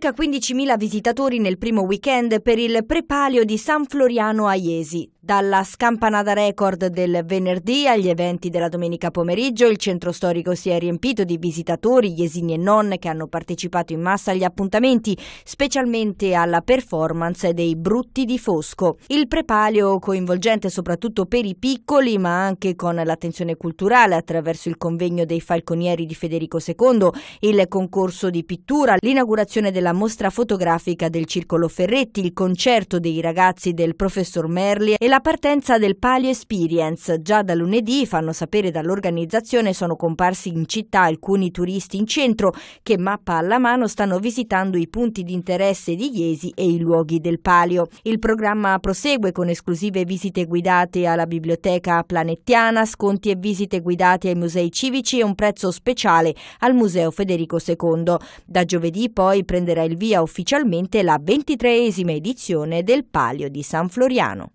circa 15.000 visitatori nel primo weekend per il prepalio di San Floriano a Iesi, dalla scampanata record del venerdì agli eventi della domenica pomeriggio, il centro storico si è riempito di visitatori, yesini e non che hanno partecipato in massa agli appuntamenti, specialmente alla performance dei Brutti di Fosco. Il prepalio coinvolgente soprattutto per i piccoli, ma anche con l'attenzione culturale attraverso il convegno dei falconieri di Federico II, il concorso di pittura, l'inaugurazione della mostra fotografica del Circolo Ferretti, il concerto dei ragazzi del professor Merli e la la partenza del Palio Experience. Già da lunedì, fanno sapere dall'organizzazione, sono comparsi in città alcuni turisti in centro che mappa alla mano stanno visitando i punti di interesse di Iesi e i luoghi del Palio. Il programma prosegue con esclusive visite guidate alla biblioteca planettiana, sconti e visite guidate ai musei civici e un prezzo speciale al Museo Federico II. Da giovedì poi prenderà il via ufficialmente la ventitreesima edizione del Palio di San Floriano.